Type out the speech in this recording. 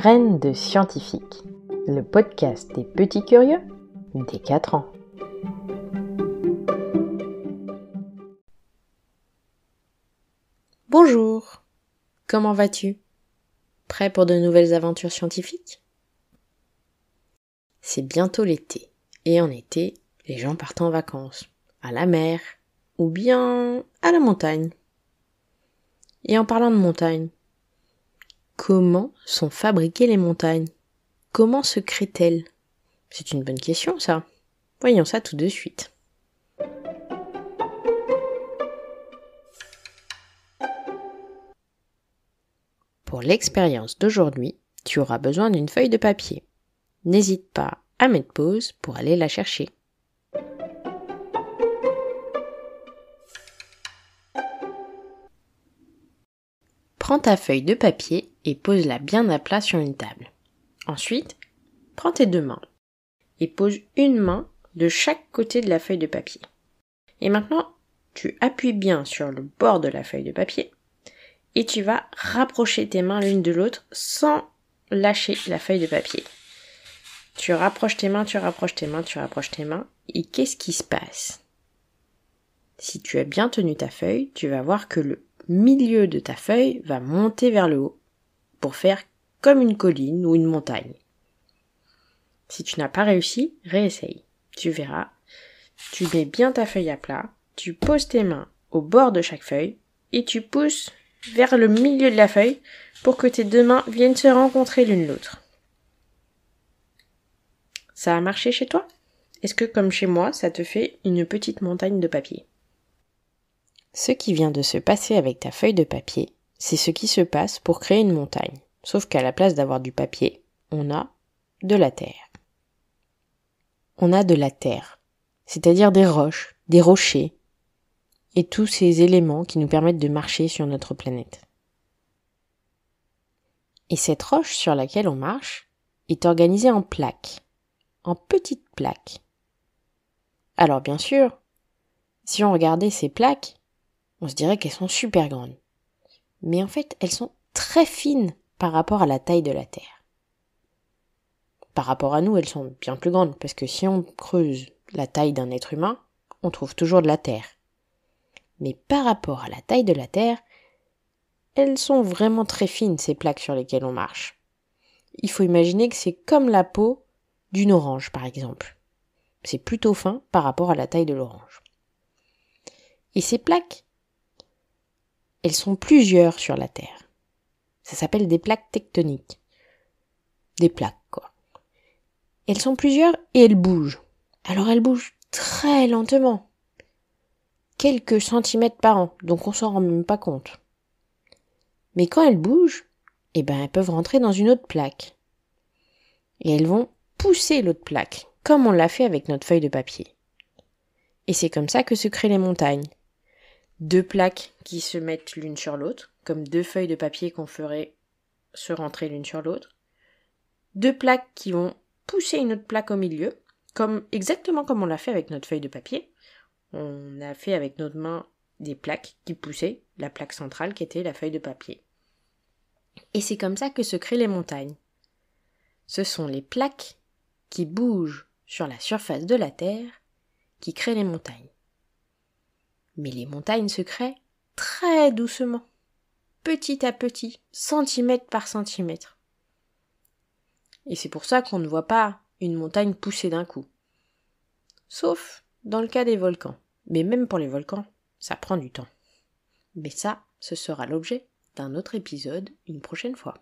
Graines de scientifique, le podcast des petits curieux des 4 ans. Bonjour, comment vas-tu Prêt pour de nouvelles aventures scientifiques C'est bientôt l'été, et en été, les gens partent en vacances, à la mer, ou bien à la montagne. Et en parlant de montagne, Comment sont fabriquées les montagnes Comment se créent-elles C'est une bonne question ça. Voyons ça tout de suite. Pour l'expérience d'aujourd'hui, tu auras besoin d'une feuille de papier. N'hésite pas à mettre pause pour aller la chercher. Prends ta feuille de papier et pose-la bien à plat sur une table. Ensuite, prends tes deux mains et pose une main de chaque côté de la feuille de papier. Et maintenant, tu appuies bien sur le bord de la feuille de papier et tu vas rapprocher tes mains l'une de l'autre sans lâcher la feuille de papier. Tu rapproches tes mains, tu rapproches tes mains, tu rapproches tes mains et qu'est-ce qui se passe Si tu as bien tenu ta feuille, tu vas voir que le milieu de ta feuille va monter vers le haut pour faire comme une colline ou une montagne. Si tu n'as pas réussi, réessaye. Tu verras. Tu mets bien ta feuille à plat, tu poses tes mains au bord de chaque feuille et tu pousses vers le milieu de la feuille pour que tes deux mains viennent se rencontrer l'une l'autre. Ça a marché chez toi Est-ce que comme chez moi, ça te fait une petite montagne de papier Ce qui vient de se passer avec ta feuille de papier c'est ce qui se passe pour créer une montagne, sauf qu'à la place d'avoir du papier, on a de la terre. On a de la terre, c'est-à-dire des roches, des rochers, et tous ces éléments qui nous permettent de marcher sur notre planète. Et cette roche sur laquelle on marche est organisée en plaques, en petites plaques. Alors bien sûr, si on regardait ces plaques, on se dirait qu'elles sont super grandes mais en fait elles sont très fines par rapport à la taille de la Terre. Par rapport à nous, elles sont bien plus grandes, parce que si on creuse la taille d'un être humain, on trouve toujours de la Terre. Mais par rapport à la taille de la Terre, elles sont vraiment très fines, ces plaques sur lesquelles on marche. Il faut imaginer que c'est comme la peau d'une orange, par exemple. C'est plutôt fin par rapport à la taille de l'orange. Et ces plaques, elles sont plusieurs sur la Terre. Ça s'appelle des plaques tectoniques. Des plaques, quoi. Elles sont plusieurs et elles bougent. Alors elles bougent très lentement. Quelques centimètres par an, donc on s'en rend même pas compte. Mais quand elles bougent, eh ben elles peuvent rentrer dans une autre plaque. Et elles vont pousser l'autre plaque, comme on l'a fait avec notre feuille de papier. Et c'est comme ça que se créent les montagnes deux plaques qui se mettent l'une sur l'autre, comme deux feuilles de papier qu'on ferait se rentrer l'une sur l'autre, deux plaques qui vont pousser une autre plaque au milieu, comme exactement comme on l'a fait avec notre feuille de papier. On a fait avec notre main des plaques qui poussaient la plaque centrale qui était la feuille de papier. Et c'est comme ça que se créent les montagnes. Ce sont les plaques qui bougent sur la surface de la Terre qui créent les montagnes. Mais les montagnes se créent très doucement, petit à petit, centimètre par centimètre. Et c'est pour ça qu'on ne voit pas une montagne pousser d'un coup. Sauf dans le cas des volcans. Mais même pour les volcans, ça prend du temps. Mais ça, ce sera l'objet d'un autre épisode une prochaine fois.